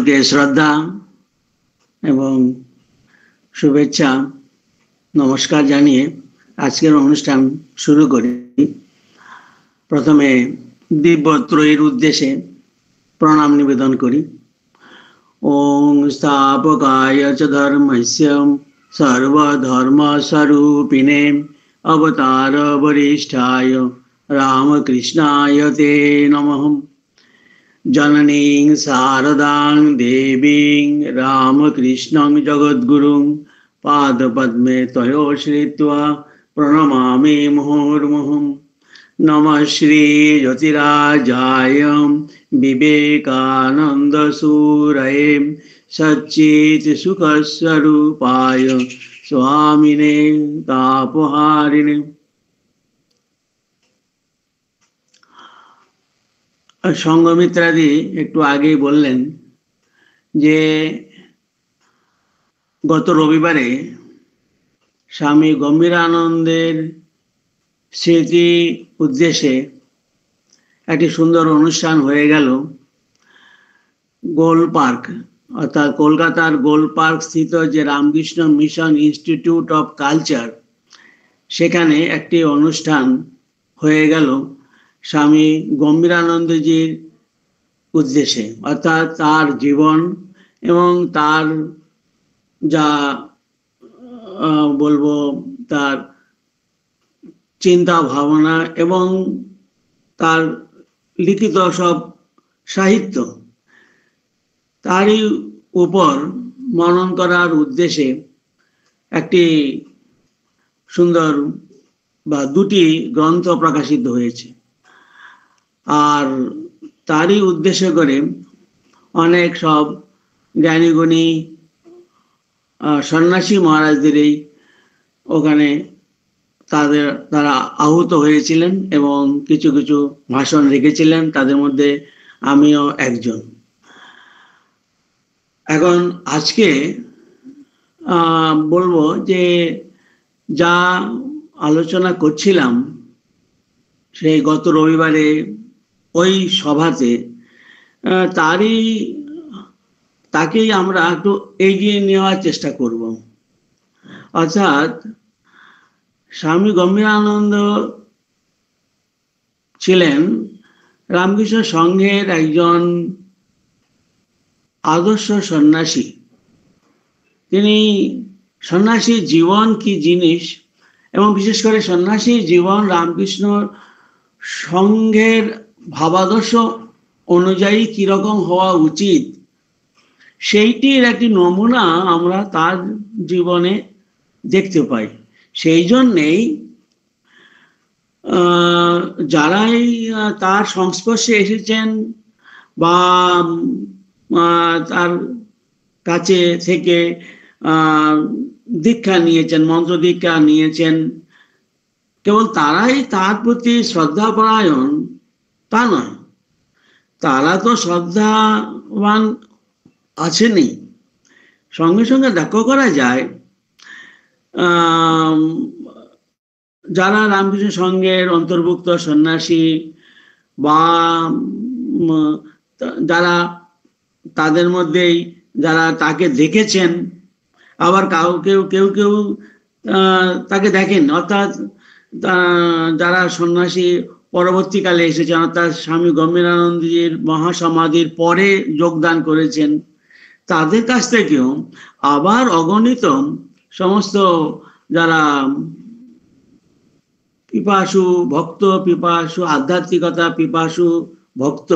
প্রতি শ্রদ্ধা এবং শুভেচ্ছা নমস্কার জানিয়ে আজকের অনুষ্ঠান শুরু করি প্রথমে দিব্যত্রয়ের উদ্দেশ্যে প্রণাম নিবেদন করি ওং স্থাপকায় চ সর্বধর্ম সর্বধর্মস্বরূপিণে অবতার বরিষ্ঠায় রামকৃষ্ণায় তে নমঃ जननीं शारदां देवीं रामकृष्णं जगद्गुरुं पादपद्मे तयोश्रित्वा प्रणमामि मुहुर्मुहुं नमः श्रीयतिराजाय विवेकानन्दसूरये सच्चित्सुखस्वरूपाय स्वामिने तापहारिणे সঙ্গমিত্রাদি একটু আগেই বললেন যে গত রবিবারে স্বামী গম্ভীরানন্দের স্মৃতি উদ্দেশ্যে একটি সুন্দর অনুষ্ঠান হয়ে গেল গোল পার্ক অর্থাৎ কলকাতার গোল পার্ক স্থিত যে Ramakrishna Mission Institute of Culture সেখানে একটি অনুষ্ঠান হয়ে গেল স্বামী গম্ভীরানন্দজির উদ্দেশ্যে অর্থাৎ তার জীবন এবং তার যা বলবো তার চিন্তা ভাবনা এবং তার লিখিত সব সাহিত্য তারই উপর মনন করার উদ্দেশ্যে একটি সুন্দর বা দুটি গ্রন্থ প্রকাশিত হয়েছে আর তারই উদ্দেশ্য করে অনেক সব জ্ঞানীগুণী সন্ন্যাসী মহারাজদেরই ওখানে তাদের তারা আহত হয়েছিলেন এবং কিছু কিছু ভাষণ রেখেছিলেন তাদের মধ্যে আমিও একজন এখন আজকে বলবো যে যা আলোচনা করছিলাম সেই গত রবিবারে ওই সভাতে তারই তাকেই আমরা একটু এগিয়ে নেওয়ার চেষ্টা করব অর্থাৎ স্বামী গম্ভীরানন্দ ছিলেন রামকৃষ্ণ সংঘের একজন আদর্শ সন্ন্যাসী তিনি সন্ন্যাসী জীবন কি জিনিস এবং বিশেষ করে সন্ন্যাসী জীবন রামকৃষ্ণ সংঘের ভাবাদর্শ অনুযায়ী কিরকম হওয়া উচিত সেইটির একটি নমুনা আমরা তার জীবনে দেখতে পাই সেই জন্যেই যারাই তার সংস্পর্শে এসেছেন বা তার কাছে থেকে দীক্ষা নিয়েছেন মন্ত্র দীক্ষা নিয়েছেন কেবল তারাই তার প্রতি শ্রদ্ধাপরায়ণ তা নয় তারা তো শ্রদ্ধাবান আছেনি সঙ্গে সঙ্গে লক্ষ্য করা যায় যারা রামকৃষ্ণ সঙ্গের অন্তর্ভুক্ত সন্ন্যাসী বা যারা তাদের মধ্যেই যারা তাকে দেখেছেন আবার কাউ কেউ কেউ কেউ তাকে দেখেন অর্থাৎ যারা সন্ন্যাসী পরবর্তীকালে এসেছেন তার স্বামী গম্ভীরানন্দজির মহাসমাধির পরে যোগদান করেছেন তাদের কাছ থেকেও আবার অগণিত সমস্ত যারা পিপাসু ভক্ত পিপাসু আধ্যাত্মিকতা পিপাসু ভক্ত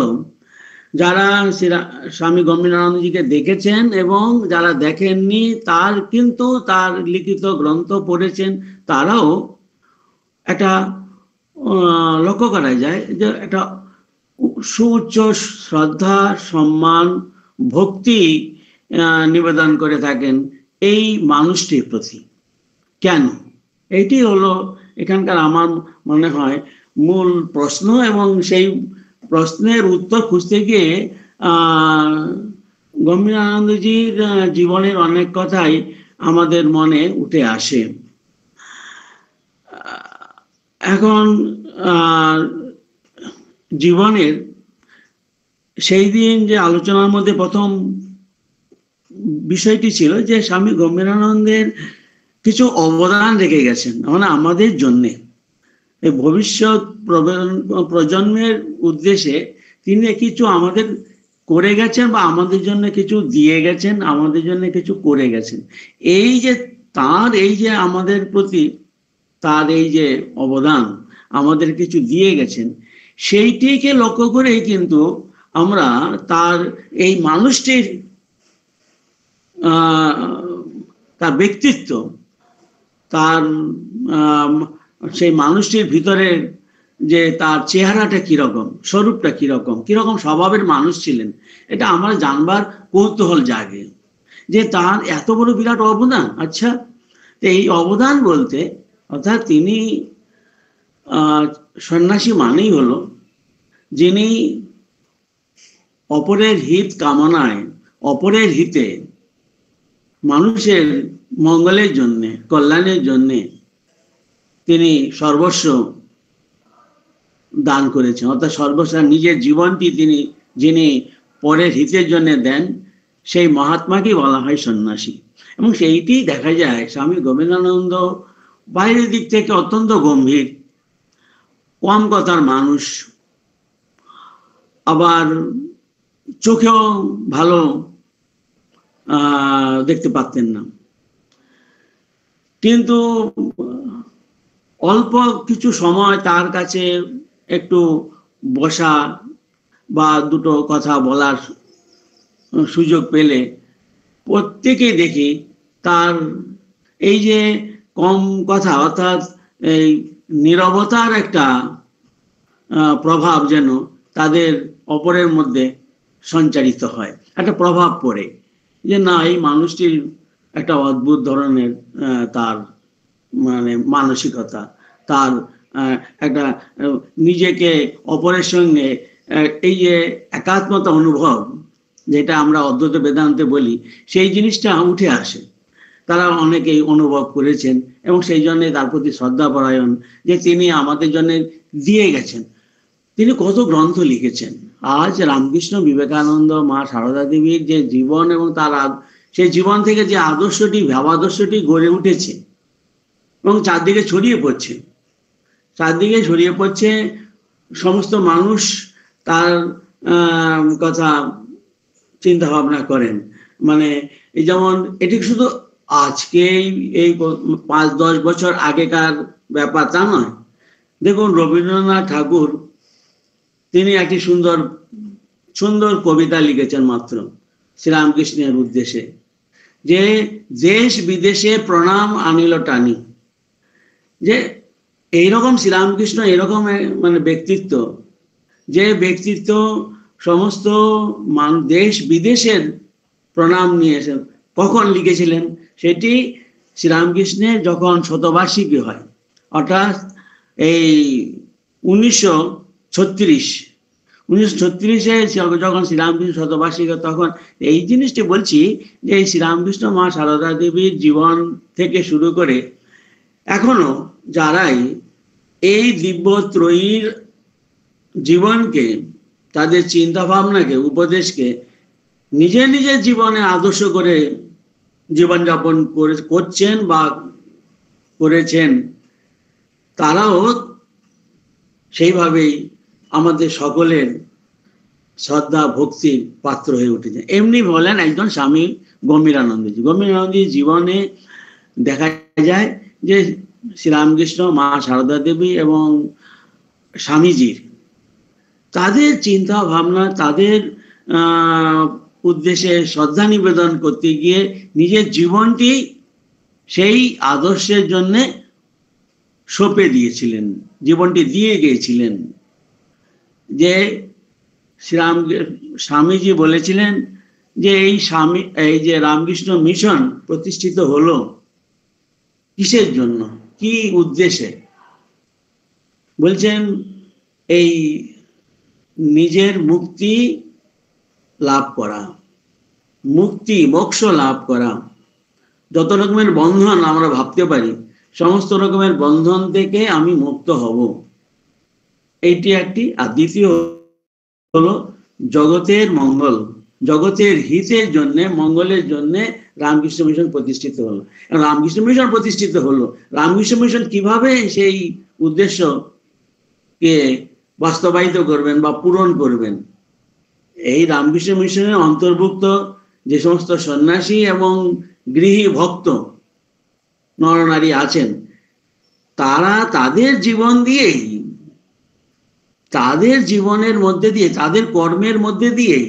যারা স্বামী গম্ভীরানন্দজিকে দেখেছেন এবং যারা দেখেননি তার কিন্তু তার লিখিত গ্রন্থ পড়েছেন তারাও একটা লক্ষ্য করা যায় যে একটা সুউচ্চ শ্রদ্ধা সম্মান ভক্তি নিবেদন করে থাকেন এই মানুষটির প্রতি কেন এটি হলো এখানকার আমার মনে হয় মূল প্রশ্ন এবং সেই প্রশ্নের উত্তর খুঁজতে গিয়ে গম্ভীরানন্দজির জীবনের অনেক কথাই আমাদের মনে উঠে আসে এখন জীবনের সেই দিন যে আলোচনার মধ্যে প্রথম বিষয়টি ছিল যে স্বামী গম্ভীরানন্দের কিছু অবদান রেখে গেছেন মানে আমাদের জন্যে ভবিষ্যৎ প্রজন্মের উদ্দেশ্যে তিনি কিছু আমাদের করে গেছেন বা আমাদের জন্য কিছু দিয়ে গেছেন আমাদের জন্য কিছু করে গেছেন এই যে তার এই যে আমাদের প্রতি তার এই যে অবদান আমাদের কিছু দিয়ে গেছেন সেইটিকে লক্ষ্য করেই কিন্তু আমরা তার এই মানুষটির তার ব্যক্তিত্ব তার সেই মানুষটির ভিতরে যে তার চেহারাটা কিরকম স্বরূপটা কিরকম কিরকম স্বভাবের মানুষ ছিলেন এটা আমরা জানবার কৌতূহল জাগে যে তার এত বড় বিরাট অবদান আচ্ছা এই অবদান বলতে অর্থাৎ তিনি সন্ন্যাসী মানেই হলো যিনি অপরের হিত কামনায় অপরের হিতে মানুষের মঙ্গলের জন্য কল্যাণের জন্যে তিনি সর্বস্ব দান করেছেন অর্থাৎ সর্বস্ব নিজের জীবনটি তিনি যিনি পরের হিতের জন্য দেন সেই মহাত্মাকেই বলা হয় সন্ন্যাসী এবং সেইটি দেখা যায় স্বামী গোবিন্দানন্দ বাইরের দিক থেকে অত্যন্ত গম্ভীর কম কথার মানুষ আবার চোখেও ভালো দেখতে পারতেন না কিন্তু অল্প কিছু সময় তার কাছে একটু বসা বা দুটো কথা বলার সুযোগ পেলে প্রত্যেকে দেখি তার এই যে কম কথা অর্থাৎ এই নিরবতার একটা প্রভাব যেন তাদের অপরের মধ্যে সঞ্চারিত হয় একটা প্রভাব পড়ে যে না এই মানুষটির একটা অদ্ভুত ধরনের তার মানে মানসিকতা তার একটা নিজেকে অপরের সঙ্গে এই যে একাত্মতা অনুভব যেটা আমরা অদ্বৈত বেদান্তে বলি সেই জিনিসটা উঠে আসে তারা অনেকেই অনুভব করেছেন এবং সেই জন্যে তার প্রতি শ্রদ্ধাপরায়ণ যে তিনি আমাদের জন্য দিয়ে গেছেন তিনি কত গ্রন্থ লিখেছেন আজ রামকৃষ্ণ বিবেকানন্দ মা সারদা দেবীর যে জীবন এবং তার সেই জীবন থেকে যে আদর্শটি ভাবাদর্শটি গড়ে উঠেছে এবং চারদিকে ছড়িয়ে পড়ছে চারদিকে ছড়িয়ে পড়ছে সমস্ত মানুষ তার কথা চিন্তা ভাবনা করেন মানে যেমন এটি শুধু আজকেই এই পাঁচ দশ বছর আগেকার ব্যাপার তা নয় দেখুন রবীন্দ্রনাথ ঠাকুর তিনি একটি সুন্দর সুন্দর কবিতা লিখেছেন মাত্র শ্রীরামকৃষ্ণের উদ্দেশ্যে যে দেশ বিদেশে প্রণাম আনিল টানি যে এইরকম শ্রীরামকৃষ্ণ এরকম মানে ব্যক্তিত্ব যে ব্যক্তিত্ব সমস্ত দেশ বিদেশের প্রণাম নিয়ে কখন লিখেছিলেন সেটি শ্রীরামকৃষ্ণের যখন শতবার্ষিকী হয় অর্থাৎ এই উনিশশো ছত্রিশ উনিশশো ছত্রিশে যখন শ্রীরামকৃষ্ণ শতবার্ষিকী তখন এই জিনিসটি বলছি যে শ্রীরামকৃষ্ণ মা সারদা দেবীর জীবন থেকে শুরু করে এখনো যারাই এই দিব্য ত্রয়ীর জীবনকে তাদের চিন্তা ভাবনাকে উপদেশকে নিজে নিজের জীবনে আদর্শ করে জীবনযাপন করে করছেন বা করেছেন তারাও সেইভাবেই আমাদের সকলের শ্রদ্ধা ভক্তির পাত্র হয়ে উঠেছে এমনি বলেন একজন স্বামী গম্ভীরানন্দজি গম্ভীরানন্দজির জীবনে দেখা যায় যে শ্রীরামকৃষ্ণ মা সারদা দেবী এবং স্বামীজির তাদের চিন্তা ভাবনা তাদের উদ্দেশ্যে শ্রদ্ধা নিবেদন করতে গিয়ে নিজের জীবনটি সেই আদর্শের জন্য সপে দিয়েছিলেন জীবনটি দিয়ে গিয়েছিলেন যে শ্রীরাম স্বামীজি বলেছিলেন যে এই স্বামী এই যে রামকৃষ্ণ মিশন প্রতিষ্ঠিত হলো কিসের জন্য কি উদ্দেশ্যে বলছেন এই নিজের মুক্তি লাভ করা মুক্তি মোক্ষ লাভ করা যত রকমের বন্ধন আমরা ভাবতে পারি সমস্ত রকমের বন্ধন থেকে আমি মুক্ত হব এইটি একটি আর দ্বিতীয় হলো জগতের মঙ্গল জগতের হিতের জন্য মঙ্গলের জন্য রামকৃষ্ণ মিশন প্রতিষ্ঠিত হলো রামকৃষ্ণ মিশন প্রতিষ্ঠিত হলো রামকৃষ্ণ মিশন কিভাবে সেই উদ্দেশ্যকে বাস্তবায়িত করবেন বা পূরণ করবেন এই রামকৃষ্ণ মিশনের অন্তর্ভুক্ত যে সমস্ত সন্ন্যাসী এবং গৃহী ভক্ত নরনারী আছেন তারা তাদের জীবন দিয়েই তাদের জীবনের মধ্যে দিয়ে তাদের কর্মের মধ্যে দিয়েই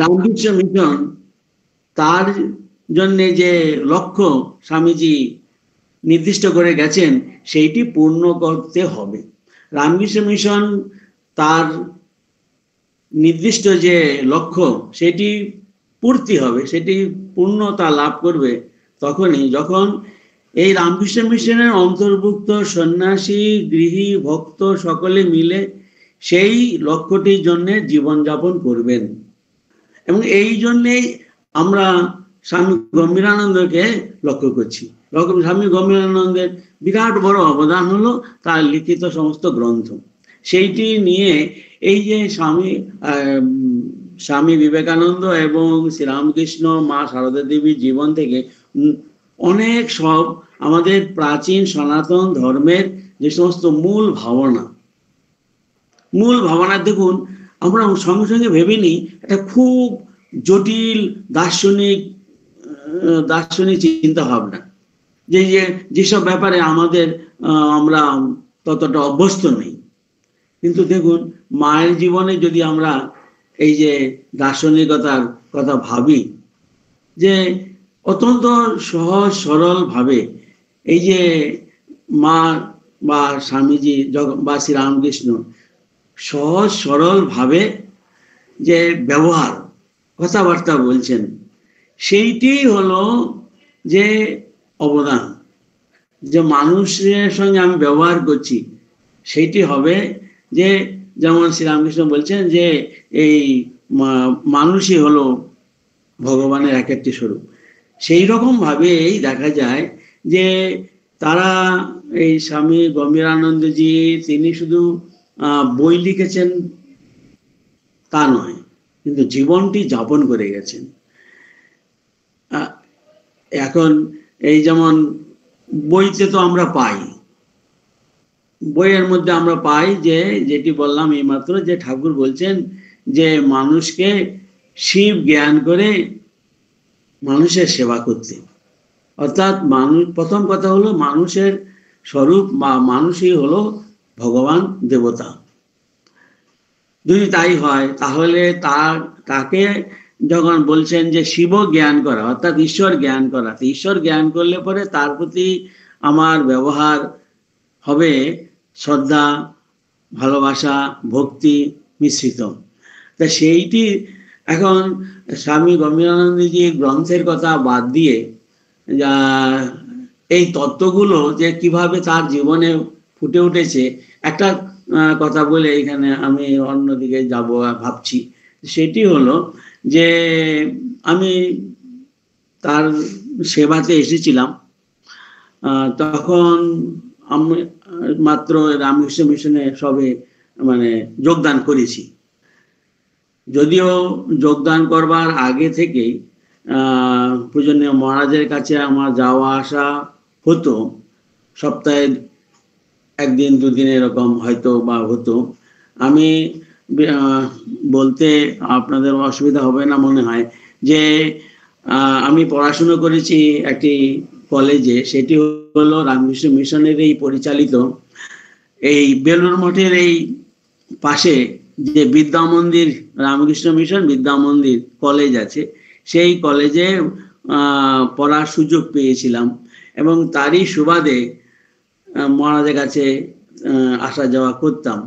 রামকৃষ্ণ মিশন তার জন্যে যে লক্ষ্য স্বামীজি নির্দিষ্ট করে গেছেন সেইটি পূর্ণ করতে হবে রামকৃষ্ণ মিশন তার নির্দিষ্ট যে লক্ষ্য সেটি পূর্তি হবে সেটি পূর্ণতা লাভ করবে তখনই যখন এই রামকৃষ্ণ মিশনের অন্তর্ভুক্ত সন্ন্যাসী গৃহী ভক্ত সকলে মিলে সেই লক্ষ্যটির জন্য জীবনযাপন করবেন এবং এই জন্যে আমরা স্বামী গম্ভীরানন্দকে লক্ষ্য করছি স্বামী গম্ভীরানন্দের বিরাট বড় অবদান হলো তার লিখিত সমস্ত গ্রন্থ সেইটি নিয়ে এই যে স্বামী স্বামী বিবেকানন্দ এবং শ্রীরামকৃষ্ণ মা সারদা দেবীর জীবন থেকে অনেক সব আমাদের প্রাচীন সনাতন ধর্মের যে সমস্ত মূল ভাবনা মূল ভাবনা দেখুন আমরা সঙ্গে সঙ্গে ভেবে নিই একটা খুব জটিল দার্শনিক দার্শনিক চিন্তা ভাবনা যে যেসব ব্যাপারে আমাদের আমরা ততটা অভ্যস্ত নেই কিন্তু দেখুন মায়ের জীবনে যদি আমরা এই যে দার্শনিকতার কথা ভাবি যে অত্যন্ত সহজ সরলভাবে এই যে মা বা স্বামীজি বা শ্রীরামকৃষ্ণ সহজ সরলভাবে যে ব্যবহার কথাবার্তা বলছেন সেইটি হলো যে অবদান যে মানুষের সঙ্গে আমি ব্যবহার করছি সেইটি হবে যে যেমন শ্রীরামকৃষ্ণ বলছেন যে এই মানুষই হলো ভগবানের এক একটি স্বরূপ সেই রকম এই দেখা যায় যে তারা এই স্বামী গম্ভীরানন্দজি তিনি শুধু বই লিখেছেন তা নয় কিন্তু জীবনটি যাপন করে গেছেন এখন এই যেমন বইতে তো আমরা পাই বইয়ের মধ্যে আমরা পাই যে যেটি বললাম এইমাত্র যে ঠাকুর বলছেন যে মানুষকে শিব জ্ঞান করে মানুষের সেবা করতে অর্থাৎ মানুষ প্রথম কথা হলো মানুষের স্বরূপ বা মানুষই হলো ভগবান দেবতা যদি তাই হয় তাহলে তার তাকে যখন বলছেন যে শিব জ্ঞান করা অর্থাৎ ঈশ্বর জ্ঞান করা ঈশ্বর জ্ঞান করলে পরে তার প্রতি আমার ব্যবহার হবে শ্রদ্ধা ভালোবাসা ভক্তি মিশ্রিত তা সেইটি এখন স্বামী গম্ভীরানন্দজির গ্রন্থের কথা বাদ দিয়ে যা এই তত্ত্বগুলো যে কিভাবে তার জীবনে ফুটে উঠেছে একটা কথা বলে এখানে আমি অন্যদিকে যাব ভাবছি সেটি হলো যে আমি তার সেবাতে এসেছিলাম তখন আমি মাত্র রামকৃষ্ণ মিশনে সবে মানে যোগদান করেছি যদিও যোগদান করবার আগে থেকেই পূজনীয় মহারাজের কাছে আমার যাওয়া আসা হতো সপ্তাহে একদিন দুদিন এরকম হয়তো বা হতো আমি বলতে আপনাদের অসুবিধা হবে না মনে হয় যে আমি পড়াশুনো করেছি একটি কলেজে সেটি হলো রামকৃষ্ণ মিশনের এই পরিচালিত এই বেলুর মঠের এই পাশে যে বিদ্যা মন্দির রামকৃষ্ণ মিশন বিদ্যা মন্দির কলেজ আছে সেই কলেজে পড়ার সুযোগ পেয়েছিলাম এবং তারই সুবাদে মহারাজের কাছে আসা যাওয়া করতাম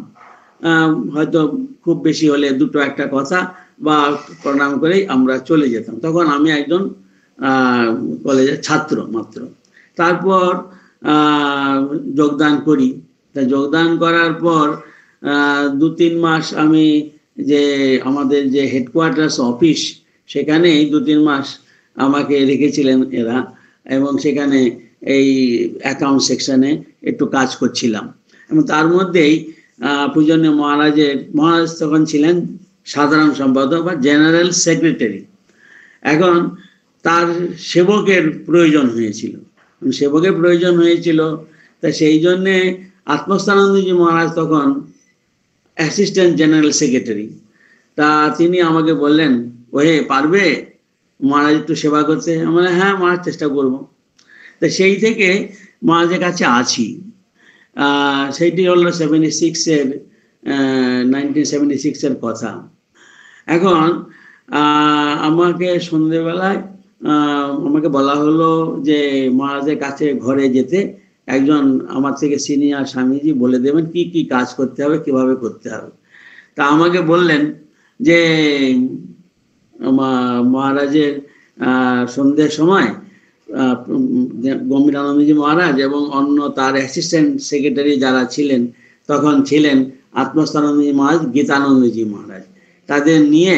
হয়তো খুব বেশি হলে দুটো একটা কথা বা প্রণাম করেই আমরা চলে যেতাম তখন আমি একজন কলেজের ছাত্র মাত্র তারপর যোগদান করি তা যোগদান করার পর দু তিন মাস আমি যে আমাদের যে হেডকোয়ার্টার্স অফিস সেখানে দু তিন মাস আমাকে রেখেছিলেন এরা এবং সেখানে এই অ্যাকাউন্ট সেকশনে একটু কাজ করছিলাম এবং তার মধ্যেই পূজনীয় মহারাজের মহারাজ তখন ছিলেন সাধারণ সম্পাদক বা জেনারেল সেক্রেটারি এখন তার সেবকের প্রয়োজন হয়েছিল সেবকের প্রয়োজন হয়েছিল তা সেই জন্যে আত্মস্থানন্দজি মহারাজ তখন অ্যাসিস্ট্যান্ট জেনারেল সেক্রেটারি তা তিনি আমাকে বললেন হে পারবে মহারাজ একটু সেবা করতে আমার হ্যাঁ মহারাজ চেষ্টা করব তা সেই থেকে মহারাজের কাছে আছি সেইটি হলো সেভেন্টি সিক্সের নাইনটিন সেভেন্টি সিক্সের কথা এখন আমাকে সন্ধেবেলায় আমাকে বলা হলো যে মহারাজের কাছে ঘরে যেতে একজন আমার থেকে সিনিয়র স্বামীজি বলে দেবেন কি কি কাজ করতে হবে কিভাবে করতে হবে তা আমাকে বললেন যে মহারাজের সন্ধ্যের সময় গম্ভীরানন্দজি মহারাজ এবং অন্য তার অ্যাসিস্ট্যান্ট সেক্রেটারি যারা ছিলেন তখন ছিলেন আত্মস্থানন্দজি মহারাজ গীতানন্দজি মহারাজ তাদের নিয়ে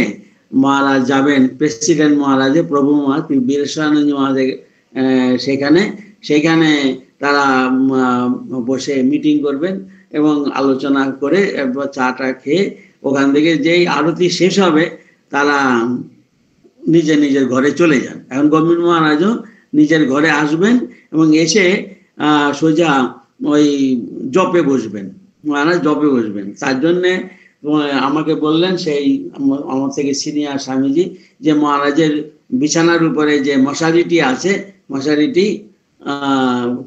মহারাজ যাবেন প্রেসিডেন্ট মহারাজে প্রভু মহারাজ বীরেশ্বরানন্দ মহারাজে সেখানে সেখানে তারা বসে মিটিং করবেন এবং আলোচনা করে চাটা খেয়ে ওখান থেকে যেই আরতি শেষ হবে তারা নিজের নিজের ঘরে চলে যান এখন গোবিন্দ মহারাজও নিজের ঘরে আসবেন এবং এসে সোজা ওই জপে বসবেন মহারাজ জপে বসবেন তার জন্যে আমাকে বললেন সেই আমার থেকে সিনিয়র স্বামীজি যে মহারাজের বিছানার উপরে যে মশারিটি আছে মশারিটি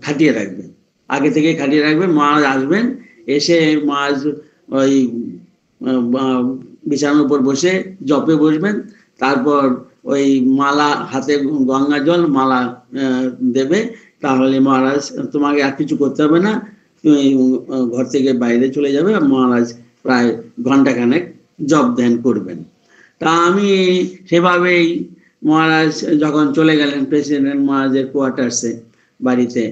খাটিয়ে রাখবেন আগে থেকে খাটিয়ে রাখবেন মহারাজ আসবেন এসে মহারাজ ওই বিছানার উপর বসে জপে বসবেন তারপর ওই মালা হাতে গঙ্গা জল মালা দেবে তাহলে মহারাজ তোমাকে আর কিছু করতে হবে না তুমি ঘর থেকে বাইরে চলে যাবে মহারাজ প্রায় ঘন্টাখানেক জব ধ্যান করবেন তা আমি সেভাবেই মহারাজ যখন চলে গেলেন প্রেসিডেন্ট মহারাজের কোয়ার্টার্সে বাড়িতে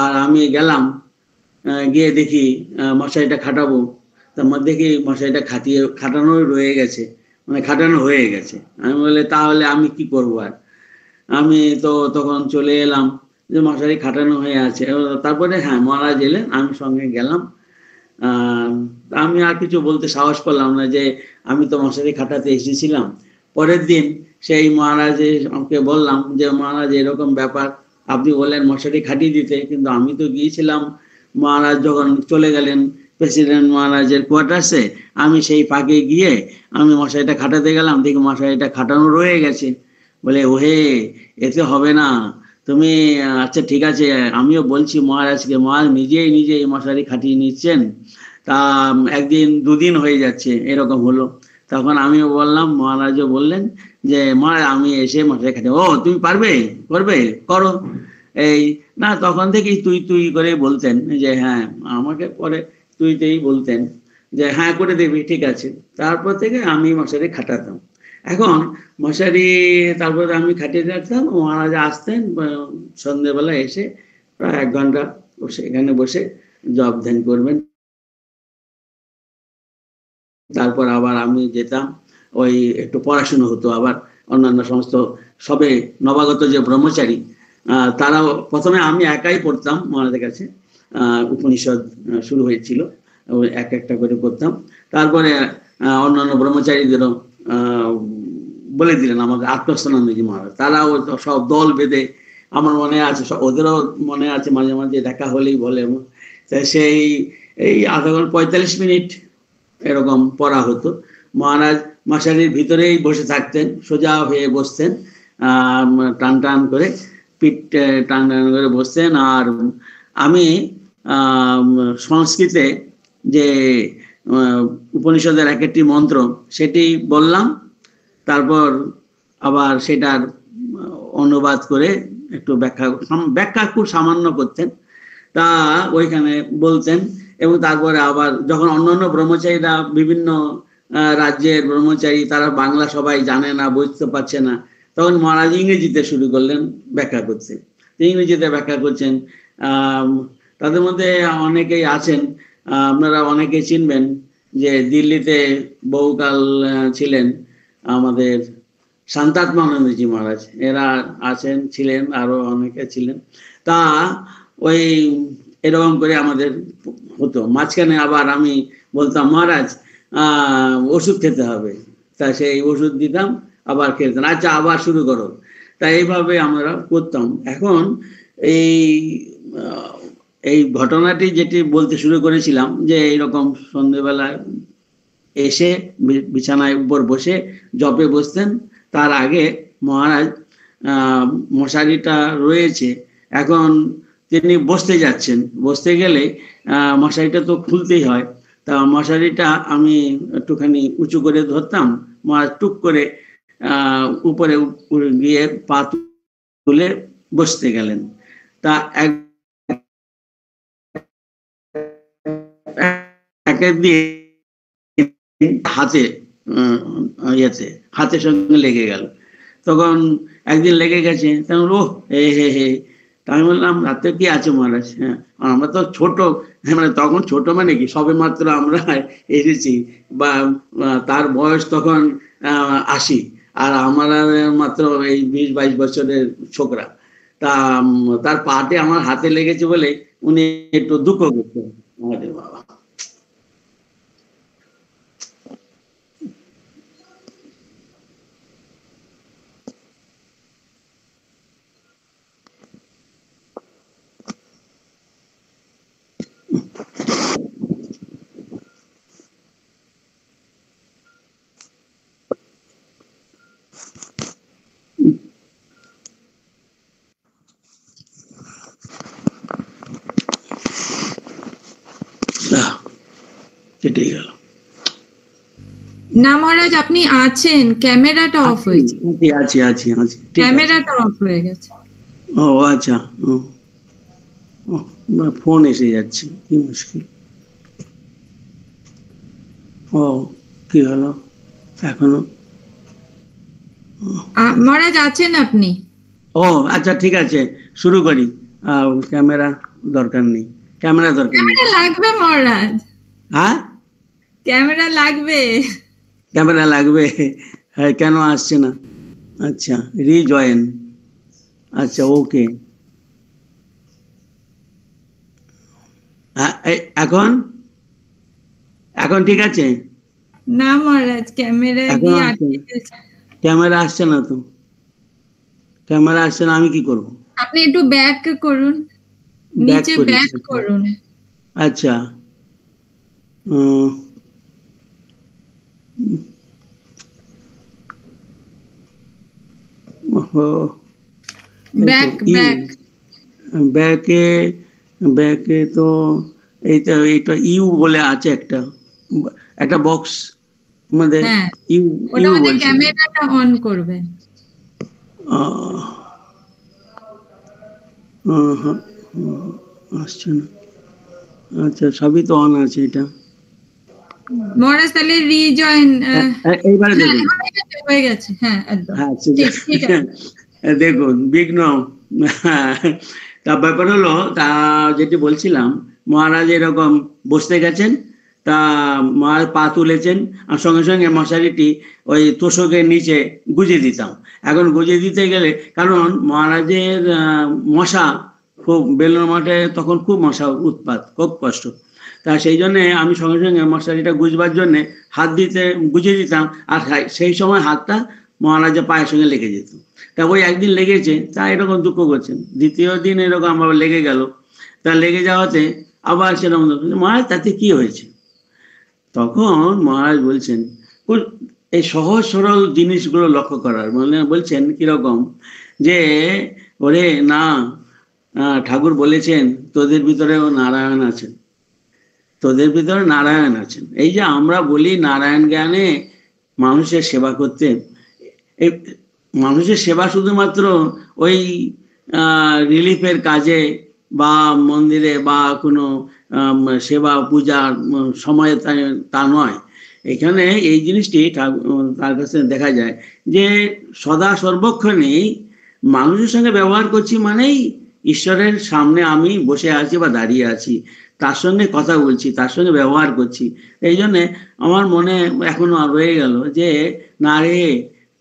আর আমি গেলাম গিয়ে দেখি মশারিটা খাটাবো তার মধ্যে কি মশারিটা খাটিয়ে খাটানো রয়ে গেছে মানে খাটানো হয়ে গেছে আমি বলে তাহলে আমি কি করবো আর আমি তো তখন চলে এলাম যে মশারি খাটানো হয়ে আছে তারপরে হ্যাঁ মহারাজ এলেন আমি সঙ্গে গেলাম আমি আর কিছু বলতে সাহস করলাম না যে আমি তো মশারি খাটাতে এসেছিলাম পরের দিন সেই মহারাজে আমাকে বললাম যে মহারাজ এরকম ব্যাপার আপনি বললেন মশারি খাটিয়ে দিতে কিন্তু আমি তো গিয়েছিলাম মহারাজ যখন চলে গেলেন প্রেসিডেন্ট মহারাজের কোয়ার্টার্সে আমি সেই পাকে গিয়ে আমি মশারিটা খাটাতে গেলাম দেখি মশারিটা খাটানো রয়ে গেছে বলে ওহে এতে হবে না তুমি আচ্ছা ঠিক আছে আমিও বলছি মহারাজকে মহারাজ নিজেই নিজে এই মশারি খাটিয়ে নিচ্ছেন তা একদিন দুদিন হয়ে যাচ্ছে এরকম হলো তখন আমিও বললাম মহারাজও বললেন যে মহারাজ আমি এসে মশারি খাটি ও তুমি পারবে করবে করো এই না তখন থেকেই তুই তুই করে বলতেন যে হ্যাঁ আমাকে পরে তুই তুই বলতেন যে হ্যাঁ করে দেবি ঠিক আছে তারপর থেকে আমি মশারি খাটাতাম এখন মশারি তারপরে আমি খাটিয়ে রাখতাম মহারাজ মহারাজা আসতেন সন্ধ্যেবেলা এসে প্রায় এক ঘন্টা বসে এখানে বসে জব ধ্যান করবেন তারপর আবার আমি যেতাম ওই একটু পড়াশুনো হতো আবার অন্যান্য সমস্ত সবে নবাগত যে ব্রহ্মচারী তারাও প্রথমে আমি একাই পড়তাম মহারাজের কাছে উপনিষদ শুরু হয়েছিল এক একটা করে করতাম তারপরে অন্যান্য ব্রহ্মচারীদেরও বলে দিলেন আমাকে আত্মস্থানন্দজি মহারাজ তারা সব দল বেঁধে আমার মনে আছে ওদেরও মনে আছে মাঝে মাঝে দেখা হলেই বলে তাই সেই এই আধা ঘন্টা পঁয়তাল্লিশ মিনিট এরকম পড়া হতো মহারাজ মশারির ভিতরেই বসে থাকতেন সোজা হয়ে বসতেন টান টান করে পিঠ টান টান করে বসতেন আর আমি সংস্কৃতে যে উপনিষদের এক একটি মন্ত্র সেটি বললাম তারপর আবার সেটার অনুবাদ করে একটু ব্যাখ্যা ব্যাখ্যা খুব সামান্য করতেন তা ওইখানে বলতেন এবং তারপরে আবার যখন অন্যান্য ব্রহ্মচারীরা বিভিন্ন রাজ্যের ব্রহ্মচারী তারা বাংলা সবাই জানে না বুঝতে পারছে না তখন মহারাজ ইংরেজিতে শুরু করলেন ব্যাখ্যা করতে ইংরেজিতে ব্যাখ্যা করছেন তাদের মধ্যে অনেকেই আছেন আপনারা অনেকে চিনবেন যে দিল্লিতে বহুকাল ছিলেন আমাদের শান্তাত্মানন্দজি মহারাজ এরা আছেন ছিলেন আরো অনেকে ছিলেন তা ওই এরকম করে আমাদের হতো মাঝখানে আবার আমি বলতাম মহারাজ আহ ওষুধ খেতে হবে তা সেই ওষুধ দিতাম আবার খেলতাম আচ্ছা আবার শুরু করো তা এইভাবে আমরা করতাম এখন এই এই ঘটনাটি যেটি বলতে শুরু করেছিলাম যে এইরকম সন্ধেবেলায় এসে বিছানায় উপর বসে জপে বসতেন তার আগে মহারাজ মশারিটা রয়েছে এখন তিনি বসতে যাচ্ছেন বসতে গেলে মশারিটা তো খুলতেই হয় তা মশারিটা আমি একটুখানি উঁচু করে ধরতাম মহারাজ টুক করে উপরে গিয়ে পা তুলে বসতে গেলেন তা এক একের দিয়ে হাতে ইয়েতে হাতের সঙ্গে লেগে গেল তখন একদিন লেগে গেছে তখন ও হে হে হে আমি বললাম রাতে কি আছে মহারাজ হ্যাঁ আমরা তো ছোট মানে তখন ছোট মানে কি সবে মাত্র আমরা এসেছি বা তার বয়স তখন আশি আর আমার মাত্র এই বিশ বাইশ বছরের ছোকরা তা তার পাটে আমার হাতে লেগেছে বলে উনি একটু দুঃখ করতেন আমাদের বাবা কেটে গেল না মহারাজ আপনি আছেন ক্যামেরাটা অফ হয়েছে আছি আছি আছি ক্যামেরাটা অফ হয়ে গেছে ও আচ্ছা ফোন এসে যাচ্ছে কি মুশকিল ও কি হলো এখনো মহারাজ আছেন আপনি ও আচ্ছা ঠিক আছে শুরু করি ক্যামেরা দরকার নেই ক্যামেরা দরকার নেই লাগবে মহারাজ হ্যাঁ ক্যামেরা লাগবে ক্যামেরা লাগবে হ্যাঁ কেন আসছে না আচ্ছা রিজয়েন আচ্ছা ওকে এখন এখন ঠিক আছে না মহারাজ ক্যামেরা ক্যামেরা আসছে না তো ক্যামেরা আসছে না আমি কি করব আপনি একটু ব্যাক করুন নিচে ব্যাক আচ্ছা। করুন আচ্ছা হুম ব্যাক ব্যাক ব্যাকে ব্যাকে তো এইটা এটা ইউ e বলে আছে একটা একটা বক্স হ্যাঁ। e e আমাদের ইউ ইউ বলে ক্যামেরাটা অন করবে হ্যাঁ, আসছে না আচ্ছা সবই তো অন আছে এটা তাহলে রিজয়েন এইবারে হ্যাঁ, দেখুন হয়ে গেছে হ্যাঁ একদম হ্যাঁ, দেখুন বিঘ্ন তা ব্যাপার হলো তা যেটি বলছিলাম মহারাজ এরকম বসতে গেছেন তা মহারাজ পা তুলেছেন আর সঙ্গে সঙ্গে মশারিটি ওই তোষকের নিচে গুজে দিতাম এখন গুজে দিতে গেলে কারণ মহারাজের মশা খুব বেলুন মাঠে তখন খুব মশা উৎপাত খুব কষ্ট তা সেই জন্যে আমি সঙ্গে সঙ্গে মশারিটা গুঁজবার জন্যে হাত দিতে গুঁজে দিতাম আর হ্যাঁ, সেই সময় হাতটা মহারাজা পায়ের সঙ্গে লেগে যেত তা ওই একদিন লেগেছে তা এরকম দুঃখ করছেন দ্বিতীয় দিন এরকম আমার লেগে গেল তা লেগে যাওয়াতে আবার সেরকম মহারাজ তাতে কি হয়েছে তখন মহারাজ বলছেন এই সহজ সরল জিনিসগুলো লক্ষ্য করার মানে বলছেন কিরকম যে ওরে না ঠাকুর বলেছেন তোদের ভিতরেও নারায়ণ আছেন তোদের ভিতরে নারায়ণ আছেন এই যে আমরা বলি নারায়ণ জ্ঞানে মানুষের সেবা করতে মানুষের সেবা শুধুমাত্র ওই রিলিফের কাজে বা মন্দিরে বা কোনো সেবা পূজা সময়ে তা নয় এখানে এই জিনিসটি তার কাছে দেখা যায় যে সদা সর্বক্ষণেই মানুষের সঙ্গে ব্যবহার করছি মানেই ঈশ্বরের সামনে আমি বসে আছি বা দাঁড়িয়ে আছি তার সঙ্গে কথা বলছি তার সঙ্গে ব্যবহার করছি এই জন্যে আমার মনে এখনো রয়ে গেল যে না রে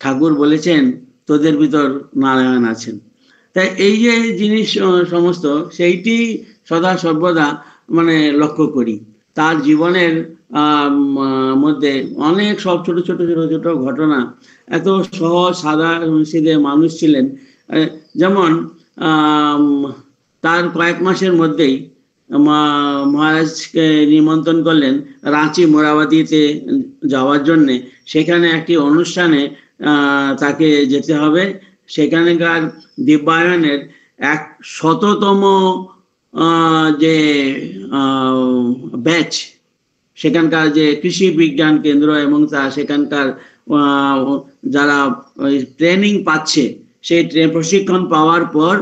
ঠাকুর বলেছেন তোদের ভিতর নারায়ণ আছেন তাই এই যে জিনিস সমস্ত সেইটি সদা সর্বদা মানে লক্ষ্য করি তার জীবনের মধ্যে অনেক সব ছোট ছোট ছোট ছোট ঘটনা এত সহজ সাদা সিধে মানুষ ছিলেন যেমন তার কয়েক মাসের মধ্যেই মহারাজকে নিমন্ত্রণ করলেন রাঁচি মোরাবাদিতে যাওয়ার জন্যে সেখানে একটি অনুষ্ঠানে তাকে যেতে হবে সেখানকার দিব্যায়নের এক শততম যে ব্যাচ সেখানকার যে কৃষি বিজ্ঞান কেন্দ্র এবং তা সেখানকার যারা ট্রেনিং পাচ্ছে সেই প্রশিক্ষণ পাওয়ার পর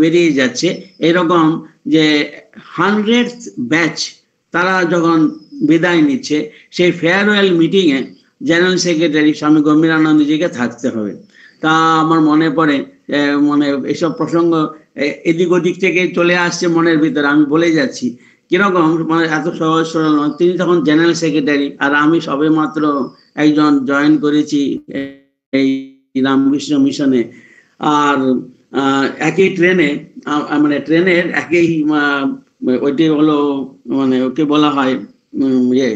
বেরিয়ে যাচ্ছে এরকম যে হান্ড্রেড ব্যাচ তারা যখন বিদায় নিচ্ছে সেই ফেয়ারওয়েল মিটিংয়ে জেনারেল সেক্রেটারি স্বামী গম্ভীরানন্দজিকে থাকতে হবে তা আমার মনে পড়ে মানে এসব প্রসঙ্গ এদিক ওদিক থেকে চলে আসছে মনের ভিতরে আমি বলে যাচ্ছি কিরকম মানে এত সহজ সরল নয় তিনি তখন জেনারেল সেক্রেটারি আর আমি সবে মাত্র একজন জয়েন করেছি এই রামকৃষ্ণ মিশনে আর একই ট্রেনে মানে ট্রেনের একই ওইটি হলো মানে ওকে বলা হয় ইয়ে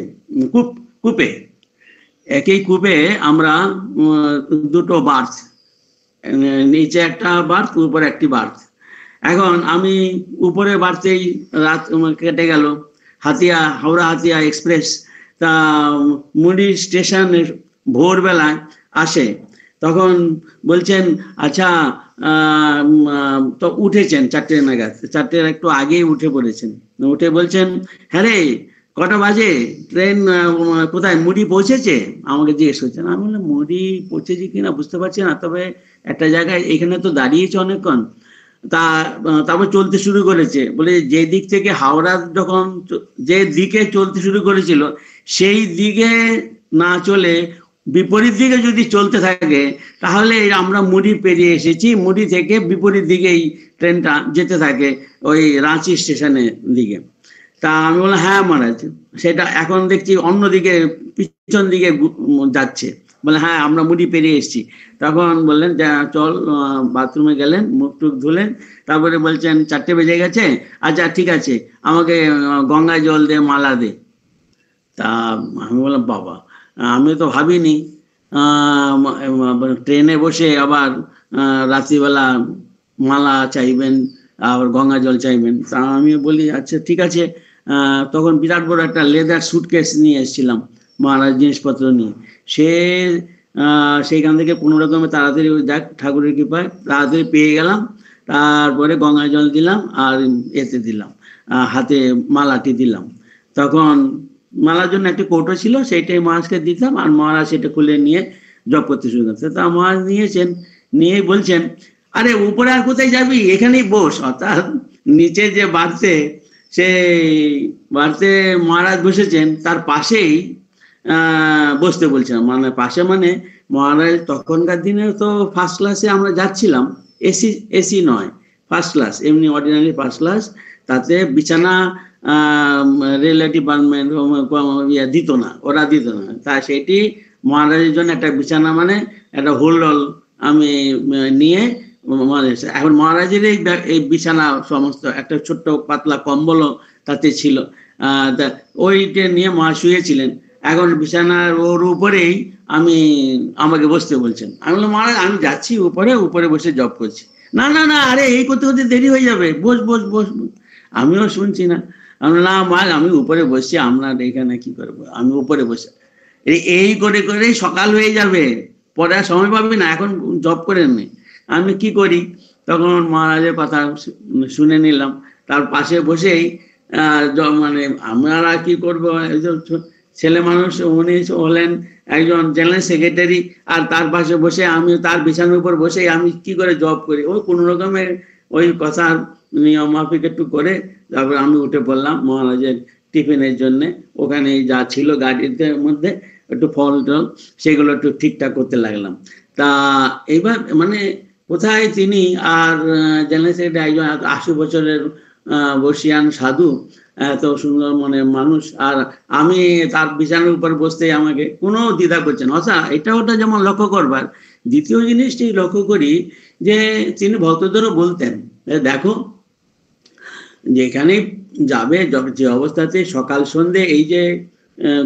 কূপ কূপে একই কূপে আমরা দুটো বার্থ নিচে একটা বার্থ উপরে একটি বার্থ এখন আমি উপরে বার্থেই রাত কেটে গেল হাতিয়া হাওড়া হাতিয়া এক্সপ্রেস তা মুড়ি স্টেশনের ভোরবেলায় আসে তখন বলছেন আচ্ছা তো উঠেছেন চারটে নাগাদ চারটের একটু আগেই উঠে পড়েছেন উঠে বলছেন হ্যাঁ রে কটা বাজে ট্রেন কোথায় মুড়ি পৌঁছেছে আমাকে জিজ্ঞেস করছেন আমি বললাম মুড়ি পৌঁছেছে কিনা বুঝতে পারছি না তবে একটা জায়গায় এখানে তো দাঁড়িয়েছে অনেকক্ষণ তা তারপর চলতে শুরু করেছে বলে যে দিক থেকে হাওড়া যখন যে দিকে চলতে শুরু করেছিল সেই দিকে না চলে বিপরীত দিকে যদি চলতে থাকে তাহলে আমরা মুড়ি পেরিয়ে এসেছি মুড়ি থেকে বিপরীত দিকেই ট্রেনটা যেতে থাকে ওই রাঁচি স্টেশনের দিকে তা আমি বললাম হ্যাঁ মহারাজ সেটা এখন দেখছি অন্যদিকে পিছন দিকে যাচ্ছে বলে হ্যাঁ আমরা মুড়ি পেরিয়ে এসেছি তখন বললেন যে চল বাথরুমে গেলেন মুখ টুক ধুলেন তারপরে বলছেন চারটে বেজে গেছে আচ্ছা ঠিক আছে আমাকে গঙ্গা জল দে মালা দে তা আমি বললাম বাবা আমি তো ভাবিনি মানে ট্রেনে বসে আবার রাত্রিবেলা মালা চাইবেন আবার গঙ্গা জল চাইবেন তা আমি বলি আচ্ছা ঠিক আছে তখন বিরাট বড় একটা লেদার স্যুটকেস নিয়ে এসেছিলাম মহারাজ জিনিসপত্র নিয়ে সে সেইখান থেকে কোনো রকমে তাড়াতাড়ি দেখ ঠাকুরের কৃপায় তাড়াতাড়ি পেয়ে গেলাম তারপরে গঙ্গা জল দিলাম আর এতে দিলাম হাতে মালাটি দিলাম তখন মালার জন্য একটি কৌটো ছিল সেইটাই মহারাজকে দিতাম আর মহারাজ সেটা খুলে নিয়ে জব করতে শুরু করতে তা মহারাজ নিয়েছেন নিয়ে বলছেন আরে উপরে আর কোথায় যাবি এখানেই বস অর্থাৎ নিচে যে বাড়তে সেই বাড়তে মহারাজ বসেছেন তার পাশেই বসতে বলছেন মানে পাশে মানে মহারাজ তখনকার দিনে তো ফার্স্ট ক্লাসে আমরা যাচ্ছিলাম এসি এসি নয় ফার্স্ট ক্লাস এমনি অর্ডিনারি ফার্স্ট ক্লাস তাতে বিছানা রেলওয়ে ডিপার্টমেন্ট ইয়া দিত না ওরা দিত না তা সেটি মহারাজের জন্য একটা বিছানা মানে একটা হোল্ডল আমি নিয়ে মানে এখন মহারাজের এই বিছানা সমস্ত একটা ছোট্ট পাতলা কম্বলও তাতে ছিল ওইটা নিয়ে মা শুয়েছিলেন এখন বিছানার ওর উপরেই আমি আমাকে বসতে বলছেন আমি বললাম মহারাজ আমি যাচ্ছি উপরে উপরে বসে জব করছি না না না আরে এই করতে করতে দেরি হয়ে যাবে বস বস বস আমিও শুনছি না না মাল আমি উপরে বসছি আপনার এখানে কি করব আমি উপরে বসে এই করে করে সকাল হয়ে যাবে পরে আর সময় পাবি না এখন জব করে নি আমি কি করি তখন মহারাজের কথা শুনে নিলাম তার পাশে বসেই মানে আমরা কি করবো ছেলে মানুষ উনি হলেন একজন জেনারেল সেক্রেটারি আর তার পাশে বসে আমি তার বিছানার উপর বসে আমি কি করে জব করি ও কোনো রকমের ওই কথার নিয়ম মাফিক একটু করে তারপরে আমি উঠে পড়লাম মহারাজের টিফিনের জন্যে ওখানে যা ছিল গাড়িতে মধ্যে একটু ফল টল সেগুলো একটু ঠিকঠাক করতে লাগলাম তা এবার মানে কোথায় তিনি আর জানেন একজন আশি বছরের বসিয়ান সাধু এত সুন্দর মনে মানুষ আর আমি তার বিছানার উপর বসতে আমাকে কোনো দ্বিধা করছেন অসা এটা ওটা যেমন লক্ষ্য করবার দ্বিতীয় জিনিসটি লক্ষ্য করি যে তিনি ভক্তদেরও বলতেন দেখো যেখানে যাবে যে অবস্থাতে সকাল সন্ধে এই যে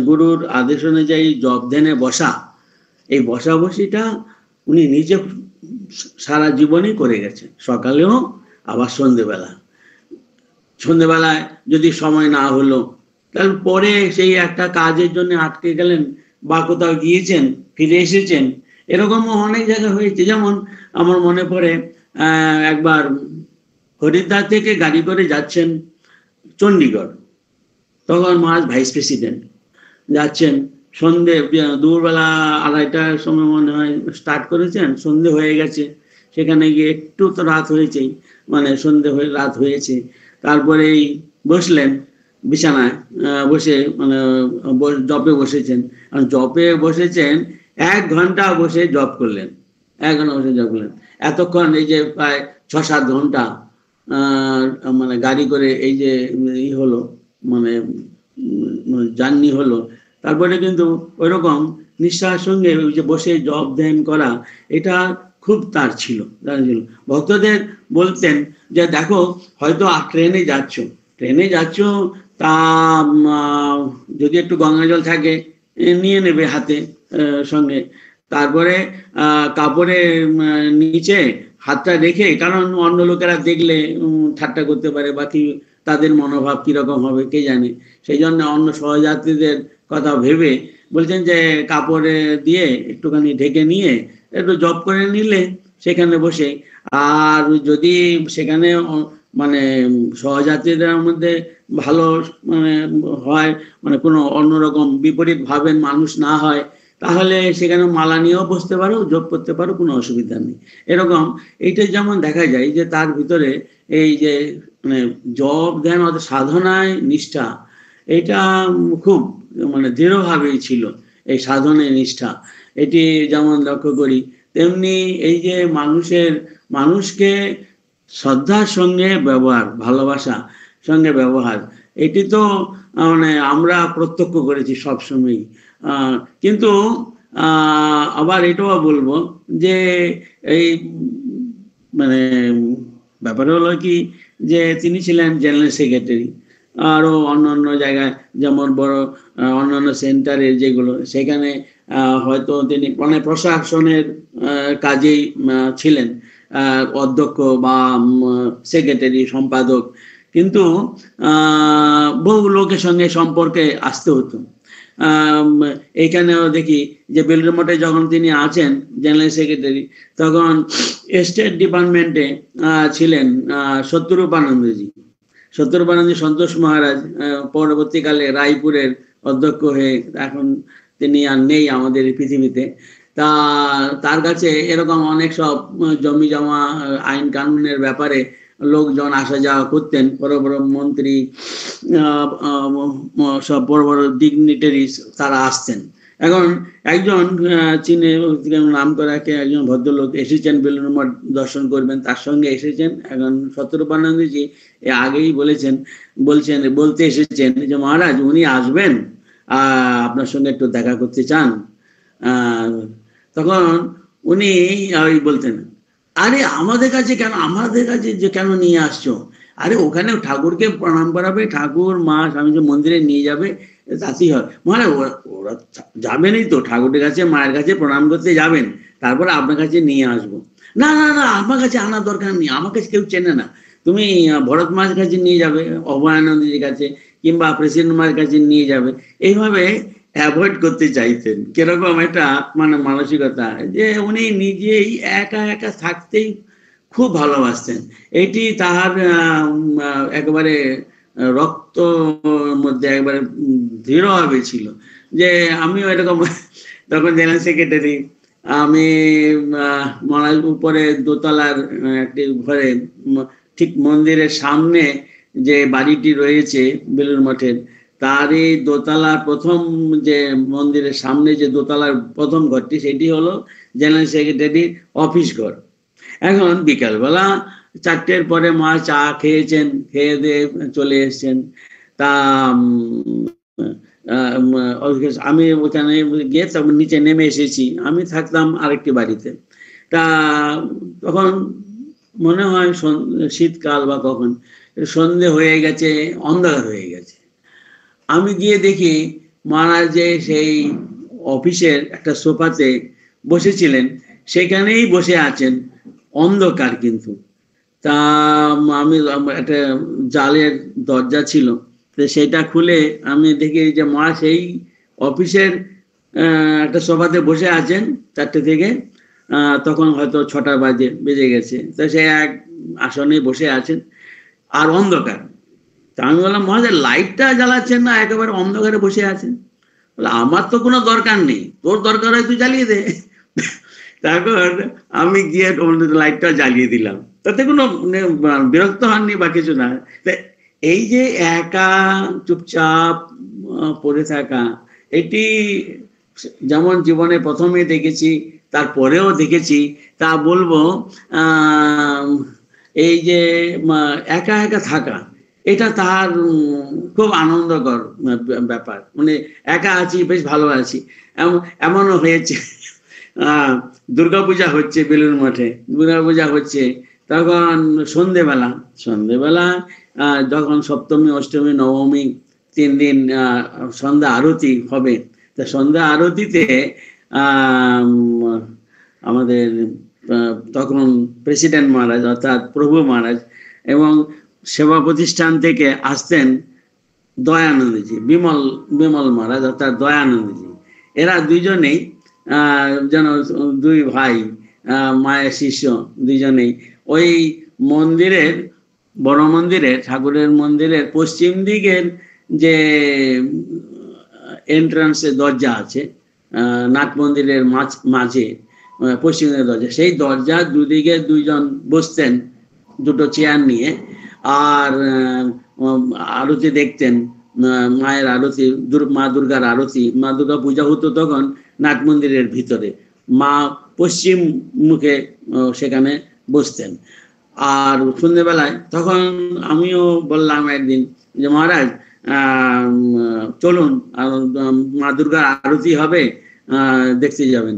গুরুর আদেশ অনুযায়ী জব ধ্যানে বসা এই বসা বসিটা উনি নিজে সারা জীবনই করে গেছেন সকালেও আবার সন্ধেবেলা সন্ধেবেলায় যদি সময় না হলো তাহলে পরে সেই একটা কাজের জন্য আটকে গেলেন বা কোথাও গিয়েছেন ফিরে এসেছেন এরকমও অনেক জায়গা হয়েছে যেমন আমার মনে পড়ে একবার হরিদ্বার থেকে গাড়ি করে যাচ্ছেন চণ্ডীগড় তখন মাস ভাইস প্রেসিডেন্ট যাচ্ছেন সন্ধে দুপুরবেলা আড়াইটার সময় মনে হয় স্টার্ট করেছেন সন্ধে হয়ে গেছে সেখানে গিয়ে একটু তো রাত হয়েছেই মানে সন্ধে হয়ে রাত হয়েছে তারপরেই বসলেন বিছানায় বসে মানে জপে বসেছেন জপে বসেছেন এক ঘন্টা বসে জব করলেন এক ঘন্টা বসে জব করলেন এতক্ষণ এই যে প্রায় ছ সাত ঘন্টা মানে গাড়ি করে এই যে ই হলো মানে জার্নি মানে হলো তারপরে কিন্তু ওইরকম নিঃশ্বাস সঙ্গে ওই যে বসে জব ধ্যান করা এটা খুব তার ছিল ছিল ভক্তদের বলতেন যে দেখো হয়তো ট্রেনে যাচ্ছ ট্রেনে যাচ্ছ তা যদি একটু গঙ্গা জল থাকে নিয়ে নেবে হাতে সঙ্গে তারপরে কাপড়ে নিচে হাতটা রেখে কারণ অন্য লোকেরা দেখলে ঠাট্টা করতে পারে বাকি তাদের মনোভাব কিরকম হবে কে জানে সেই জন্য অন্য সহযাত্রীদের কথা ভেবে বলছেন যে কাপড়ে দিয়ে একটুখানি ঢেকে নিয়ে একটু জব করে নিলে সেখানে বসে আর যদি সেখানে মানে সহযাত্রীদের মধ্যে ভালো মানে হয় মানে কোনো অন্যরকম বিপরীত ভাবেন মানুষ না হয় তাহলে সেখানে মালা নিয়েও বসতে পারো যোগ করতে পারো কোনো অসুবিধা নেই এরকম এইটা যেমন দেখা যায় যে তার ভিতরে এই যে মানে জব ধ্যান অত সাধনায় নিষ্ঠা এটা খুব মানে দৃঢ়ভাবেই ছিল এই সাধনের নিষ্ঠা এটি যেমন লক্ষ্য করি তেমনি এই যে মানুষের মানুষকে শ্রদ্ধার সঙ্গে ব্যবহার ভালোবাসা সঙ্গে ব্যবহার এটি তো মানে আমরা প্রত্যক্ষ করেছি সবসময় কিন্তু আবার এটাও বলবো যে এই মানে ব্যাপার হলো কি যে তিনি ছিলেন জেনারেল সেক্রেটারি আরও অন্য অন্য জায়গায় যেমন বড় অন্যান্য সেন্টারের যেগুলো সেখানে হয়তো তিনি মানে প্রশাসনের কাজেই ছিলেন অধ্যক্ষ বা সেক্রেটারি সম্পাদক কিন্তু বহু লোকের সঙ্গে সম্পর্কে আসতে হতো এইখানেও দেখি যে বেলুর মঠে যখন তিনি আছেন জেনারেল সেক্রেটারি তখন স্টেট ডিপার্টমেন্টে ছিলেন সত্যরূপানন্দজি সত্যরূপানন্দী সন্তোষ মহারাজ পরবর্তীকালে রায়পুরের অধ্যক্ষ হয়ে এখন তিনি আর নেই আমাদের পৃথিবীতে তা তার কাছে এরকম অনেক সব জমি জমা আইন কানুনের ব্যাপারে লোকজন আসা যাওয়া করতেন বড় বড় মন্ত্রী সব বড় বড় ডিগনিটারিজ তারা আসতেন এখন একজন চীনে নাম করা কে একজন ভদ্রলোক এসেছেন বেলুন মঠ দর্শন করবেন তার সঙ্গে এসেছেন এখন সত্যরূপানন্দজি আগেই বলেছেন বলছেন বলতে এসেছেন যে মহারাজ উনি আসবেন আপনার সঙ্গে একটু দেখা করতে চান তখন উনি ওই বলতেন আরে আমাদের কাছে কেন আমাদের কাছে যে কেন নিয়ে আসছো আরে ওখানে ঠাকুরকে প্রণাম করাবে ঠাকুর মা স্বামীজি মন্দিরে নিয়ে যাবে তাতেই হয় মানে ওরা যাবেনই তো ঠাকুরের কাছে মায়ের কাছে প্রণাম করতে যাবেন তারপরে আপনার কাছে নিয়ে আসবো না না না আমার কাছে আনার দরকার নেই আমার কাছে কেউ চেনে না তুমি ভরত মায়ের কাছে নিয়ে যাবে অভয়ানন্দের কাছে কিংবা প্রেসিডেন্ট মায়ের কাছে নিয়ে যাবে এইভাবে অ্যাভয়েড করতে চাইতেন কিরকম একটা মানে মানসিকতা যে উনি নিজেই একা একা থাকতেই খুব ভালোবাসতেন এটি তাহার একবারে রক্ত মধ্যে একবারে দৃঢ়ভাবে ছিল যে আমিও এরকম তখন জেনারেল সেক্রেটারি আমি মনাজ উপরে দোতলার একটি ঘরে ঠিক মন্দিরের সামনে যে বাড়িটি রয়েছে বেলুর মঠের তার এই দোতলার প্রথম যে মন্দিরের সামনে যে দোতলার প্রথম ঘরটি সেটি হলো জেনারেল সেক্রেটারির অফিস ঘর এখন বিকালবেলা চারটের পরে মা চা খেয়েছেন খেয়ে দিয়ে চলে এসছেন তা আমি ওখানে গিয়ে তখন নিচে নেমে এসেছি আমি থাকতাম আরেকটি বাড়িতে তা তখন মনে হয় শীতকাল বা কখন সন্ধে হয়ে গেছে অন্ধকার হয়ে গেছে আমি গিয়ে দেখি মহারাজ যে সেই অফিসের একটা সোফাতে বসেছিলেন সেখানেই বসে আছেন অন্ধকার কিন্তু তা আমি একটা জালের দরজা ছিল সেটা খুলে আমি দেখি যে মা সেই অফিসের একটা সোফাতে বসে আছেন চারটে থেকে তখন হয়তো ছটা বাজে বেজে গেছে তো সে এক আসনে বসে আছেন আর অন্ধকার তা আমি বললাম মহারাজ লাইটটা জ্বালাচ্ছেন না একেবারে অন্ধকারে বসে আছেন বলে আমার তো কোনো দরকার নেই তোর দরকার হয় তুই জ্বালিয়ে দে তারপর আমি গিয়ে লাইটটা জ্বালিয়ে দিলাম তাতে কোনো মানে, বিরক্ত হননি বা কিছু না এই যে একা চুপচাপ পড়ে থাকা এটি যেমন জীবনে প্রথমে দেখেছি তারপরেও দেখেছি তা বলবো এই যে একা একা থাকা এটা তার খুব আনন্দকর ব্যাপার মানে একা আছি বেশ ভালো আছি এমনও হয়েছে দুর্গাপূজা হচ্ছে বেলুর মঠে দুর্গাপূজা হচ্ছে তখন সন্ধেবেলা সন্ধেবেলা যখন সপ্তমী অষ্টমী নবমী তিন দিন সন্ধ্যা আরতি হবে তা সন্ধ্যা আরতিতে আমাদের তখন প্রেসিডেন্ট মহারাজ অর্থাৎ প্রভু মহারাজ এবং সেবা প্রতিষ্ঠান থেকে আসতেন দয়ানন্দজি বিমল বিমল মহারাজ অর্থাৎ দয়ানন্দজি এরা দুইজনেই যেন দুই ভাই মায়ের শিষ্য দুইজনেই ওই মন্দিরের বড় মন্দিরের ঠাকুরের মন্দিরের পশ্চিম দিকের যে এন্ট্রান্সে দরজা আছে নাট মন্দিরের মাঝ মাঝে পশ্চিমের দরজা সেই দরজা দুদিকে দুইজন বসতেন দুটো চেয়ার নিয়ে আর আরতি দেখতেন মায়ের আরতি মা দুর্গার আরতি মা দুর্গা পূজা হতো তখন নাট মন্দিরের ভিতরে মা পশ্চিম মুখে সেখানে বসতেন আর সন্ধ্যেবেলায় তখন আমিও বললাম একদিন যে মহারাজ চলুন মা দুর্গার আরতি হবে দেখতে যাবেন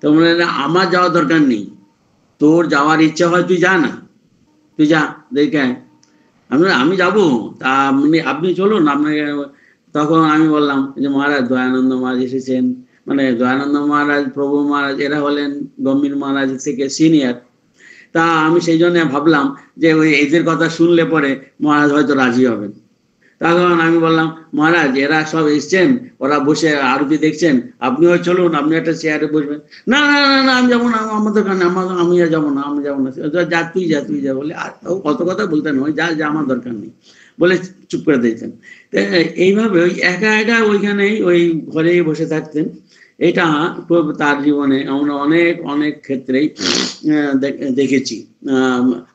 তো মনে আমার যাওয়া দরকার নেই তোর যাওয়ার ইচ্ছা হয় তুই যা না তুই যা দেখে আমি আমি যাবো তা মানে আপনি চলুন আপনাকে তখন আমি বললাম যে মহারাজ দয়ানন্দ মহারাজ এসেছেন মানে দয়ানন্দ মহারাজ প্রভু মহারাজ এরা হলেন গম্ভীর মহারাজ থেকে সিনিয়র তা আমি সেই জন্য ভাবলাম যে ওই এদের কথা শুনলে পরে মহারাজ হয়তো রাজি হবেন তখন আমি বললাম মহারাজ এরা সব এসছেন ওরা বসে আরবি দেখছেন আপনিও চলুন আপনি একটা চেয়ারে বসবেন না না না না আমি যাবো না আমাদের কানে আমার আমি আর যাবো না আমি যাবো না যা তুই যা তুই যা বলে আর কত কথা বলতে নয় যা যা আমার দরকার নেই বলে চুপ করে দিয়েছেন এইভাবে ওই একা একা ওইখানেই ওই ঘরেই বসে থাকতেন এটা খুব তার জীবনে আমরা অনেক অনেক ক্ষেত্রেই দেখেছি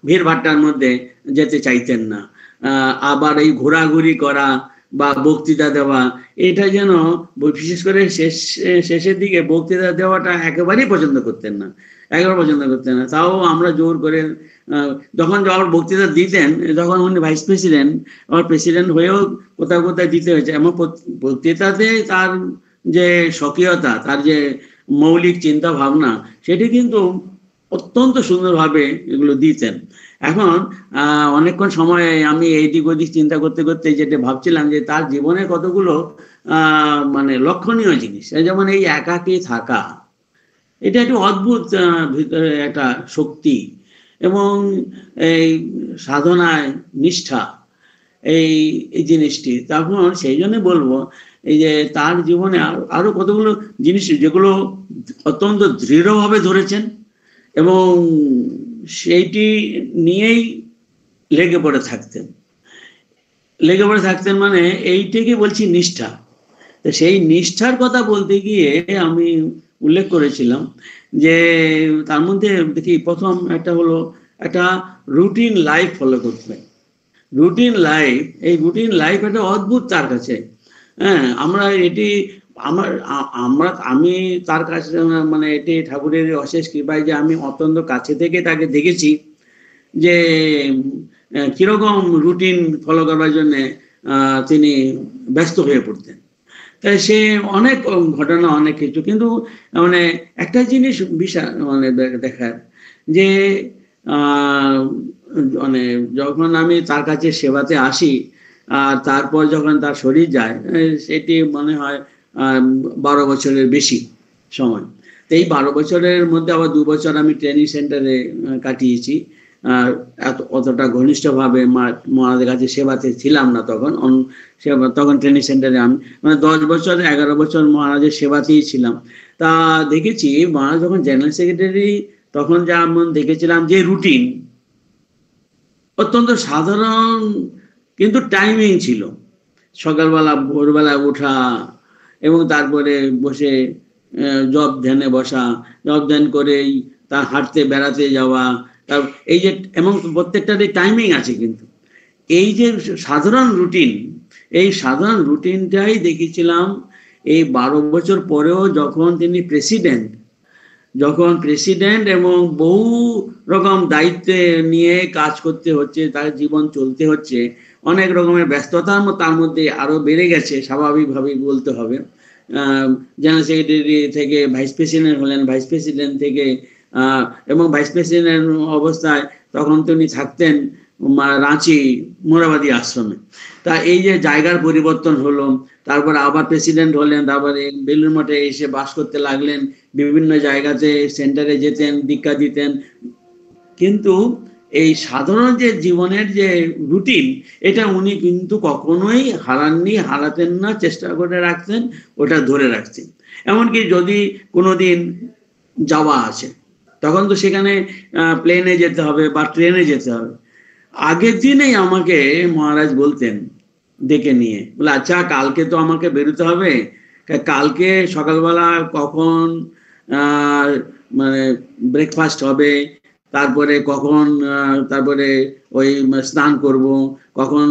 ভিড় ভাট্টার মধ্যে যেতে চাইতেন না আবার এই ঘোরাঘুরি করা বা বক্তৃতা দেওয়া এটা যেন বিশেষ করে শেষ শেষের দিকে বক্তৃতা দেওয়াটা একেবারেই পছন্দ করতেন না একবার পছন্দ করতেন না তাও আমরা জোর করে যখন আবার বক্তৃতা দিতেন তখন উনি ভাইস প্রেসিডেন্ট আমার প্রেসিডেন্ট হয়েও কোথাও কোথায় দিতে হয়েছে এমন বক্তৃতাতে তার যে স্বকীয়তা তার যে মৌলিক চিন্তা ভাবনা সেটি কিন্তু অত্যন্ত সুন্দরভাবে এগুলো দিতেন এখন অনেকক্ষণ সময় আমি এইদিক ওদিক চিন্তা করতে করতে যেটা ভাবছিলাম যে তার জীবনে কতগুলো মানে লক্ষণীয় জিনিস যেমন এই একাকী থাকা এটা একটু অদ্ভুত ভিতরে একটা শক্তি এবং এই সাধনায় নিষ্ঠা এই এই জিনিসটি তখন সেই জন্য বলবো এই যে তার জীবনে আরো কতগুলো জিনিস যেগুলো অত্যন্ত দৃঢ়ভাবে ধরেছেন এবং সেইটি নিয়েই লেগে পড়ে থাকতেন লেগে পড়ে থাকতেন মানে এইটাকে বলছি নিষ্ঠা সেই নিষ্ঠার কথা বলতে গিয়ে আমি উল্লেখ করেছিলাম যে তার মধ্যে দেখি প্রথম একটা হলো একটা রুটিন লাইফ ফলো করতে রুটিন লাইফ এই রুটিন লাইফ একটা অদ্ভুত তার কাছে হ্যাঁ আমরা এটি আমার আমরা আমি তার কাছে মানে এটি ঠাকুরের অশেষ কৃপায় যে আমি অত্যন্ত কাছে থেকে তাকে দেখেছি যে কিরকম রুটিন ফলো করার জন্য তিনি ব্যস্ত হয়ে পড়তেন তাই সে অনেক ঘটনা অনেক কিছু কিন্তু মানে একটা জিনিস বিশাল মানে দেখার যে মানে যখন আমি তার কাছে সেবাতে আসি আর তারপর যখন তার শরীর যায় সেটি মনে হয় বারো বছরের বেশি সময় এই বারো বছরের মধ্যে আবার দু বছর আমি ট্রেনিং সেন্টারে কাটিয়েছি আর এত অতটা ঘনিষ্ঠভাবে মহাদের কাছে সেবাতে ছিলাম না তখন তখন ট্রেনিং সেন্টারে আমি মানে দশ বছর এগারো বছর মহারাজের সেবাতেই ছিলাম তা দেখেছি মহারাজ যখন জেনারেল সেক্রেটারি তখন যেমন দেখেছিলাম যে রুটিন অত্যন্ত সাধারণ কিন্তু টাইমিং ছিল সকালবেলা ভোরবেলা ওঠা এবং তারপরে বসে জব ধ্যানে বসা জব ধ্যান করেই তার হাঁটতে বেড়াতে যাওয়া তার এই যে এবং প্রত্যেকটারই টাইমিং আছে কিন্তু এই যে সাধারণ রুটিন এই সাধারণ রুটিনটাই দেখেছিলাম এই বারো বছর পরেও যখন তিনি প্রেসিডেন্ট যখন প্রেসিডেন্ট এবং বহু রকম দায়িত্বে নিয়ে কাজ করতে হচ্ছে তার জীবন চলতে হচ্ছে অনেক রকমের ব্যস্ততার তার মধ্যে আরো বেড়ে গেছে স্বাভাবিকভাবেই বলতে হবে জেনারেল সেক্রেটারি থেকে ভাইস প্রেসিডেন্ট হলেন ভাইস প্রেসিডেন্ট থেকে এবং ভাইস প্রেসিডেন্ট অবস্থায় তখন তিনি থাকতেন রাঁচি মোরাবাদী আশ্রমে তা এই যে জায়গার পরিবর্তন হলো তারপর আবার প্রেসিডেন্ট হলেন তারপরে বেলুর মঠে এসে বাস করতে লাগলেন বিভিন্ন জায়গাতে সেন্টারে যেতেন দীক্ষা দিতেন কিন্তু এই সাধারণ যে জীবনের যে রুটিন এটা উনি কিন্তু কখনোই হারাননি হারাতেন না চেষ্টা করে রাখতেন ওটা ধরে রাখছেন এমনকি যদি কোনো দিন যাওয়া আছে তখন তো সেখানে প্লেনে যেতে হবে বা ট্রেনে যেতে হবে আগের দিনেই আমাকে মহারাজ বলতেন ডেকে নিয়ে বলে আচ্ছা কালকে তো আমাকে বেরোতে হবে কালকে সকালবেলা কখন মানে ব্রেকফাস্ট হবে তারপরে কখন তারপরে ওই স্নান করব কখন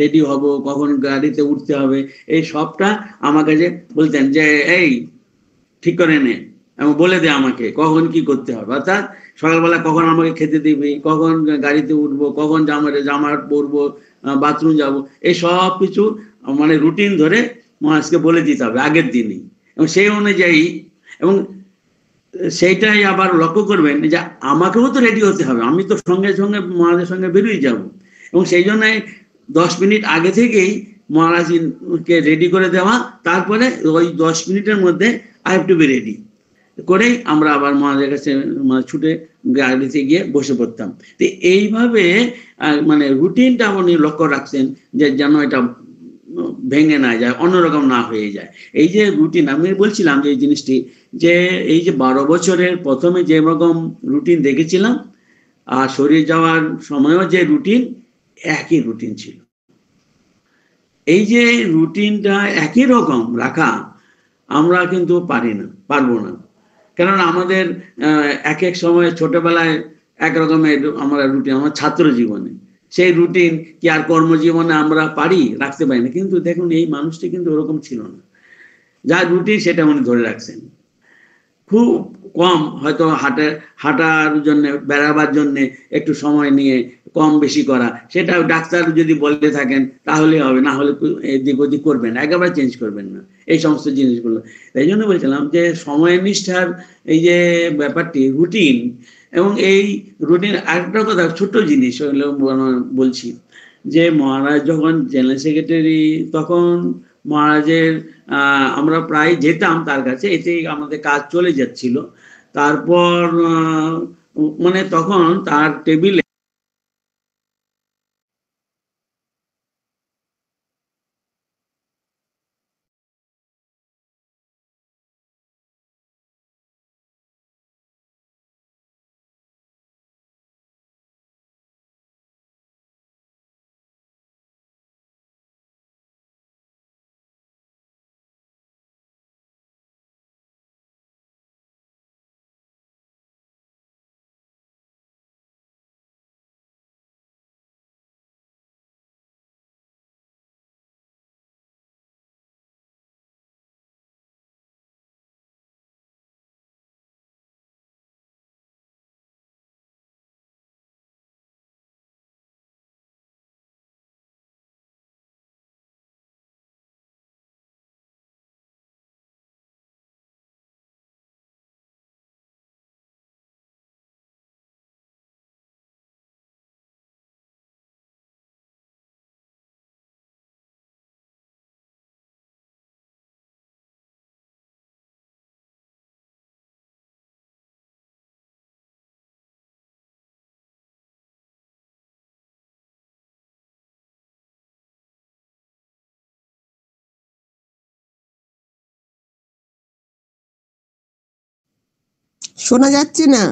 রেডি হব কখন গাড়িতে উঠতে হবে এই সবটা আমার কাছে বলতেন যে এই ঠিক করে নে এবং বলে দে আমাকে কখন কি করতে হবে অর্থাৎ সকালবেলা কখন আমাকে খেতে দিবি কখন গাড়িতে উঠবো কখন জামা জামা পরবো বাথরুম যাব এই সব কিছু মানে রুটিন ধরে মহারাজকে বলে দিতে হবে আগের দিনই এবং সেই অনুযায়ী এবং সেইটাই আবার লক্ষ্য করবেন যে আমাকেও তো রেডি হতে হবে আমি তো সঙ্গে সঙ্গে মহারাজের সঙ্গে বেরিয়ে যাব এবং সেই জন্য দশ মিনিট আগে থেকেই মহারাজকে রেডি করে দেওয়া তারপরে ওই দশ মিনিটের মধ্যে I have to be ready করেই আমরা আবার মহারাজের কাছে মানে ছুটে গাড়িতে গিয়ে বসে পড়তাম তো এইভাবে মানে রুটিনটা উনি লক্ষ্য রাখছেন যে যেন এটা ভেঙে না যায় অন্যরকম না হয়ে যায় এই যে রুটিন আমি বলছিলাম যে এই জিনিসটি যে এই যে বারো বছরের প্রথমে যে রকম রুটিন দেখেছিলাম আর শরীর যাওয়ার সময়ও যে রুটিন একই রুটিন ছিল এই যে রুটিনটা একই রকম রাখা আমরা কিন্তু পারি না পারবো না কারণ আমাদের এক এক সময় ছোটবেলায় একরকমের আমরা রুটিন আমার ছাত্র জীবনে সেই রুটিন কি আর কর্মজীবনে আমরা পারি রাখতে পারি না কিন্তু দেখুন এই মানুষটি কিন্তু ওরকম ছিল না যা রুটিন সেটা উনি ধরে রাখছেন খুব কম হয়তো হাঁটে হাঁটার জন্য বেড়াবার জন্য একটু সময় নিয়ে কম বেশি করা সেটা ডাক্তার যদি বলে থাকেন তাহলে হবে না হলে এদিক ওদিক করবেন একেবারে চেঞ্জ করবেন না এই সমস্ত জিনিসগুলো তাই জন্য বলছিলাম যে সময় নিষ্ঠার এই যে ব্যাপারটি রুটিন এবং এই রুটিন আরেকটা কথা ছোট্ট জিনিস বলছি যে মহারাজ যখন জেনারেল সেক্রেটারি তখন মহারাজের আমরা প্রায় যেতাম তার কাছে এতেই আমাদের কাজ চলে যাচ্ছিল তারপর মানে তখন তার টেবিলে শোনা যাচ্ছে না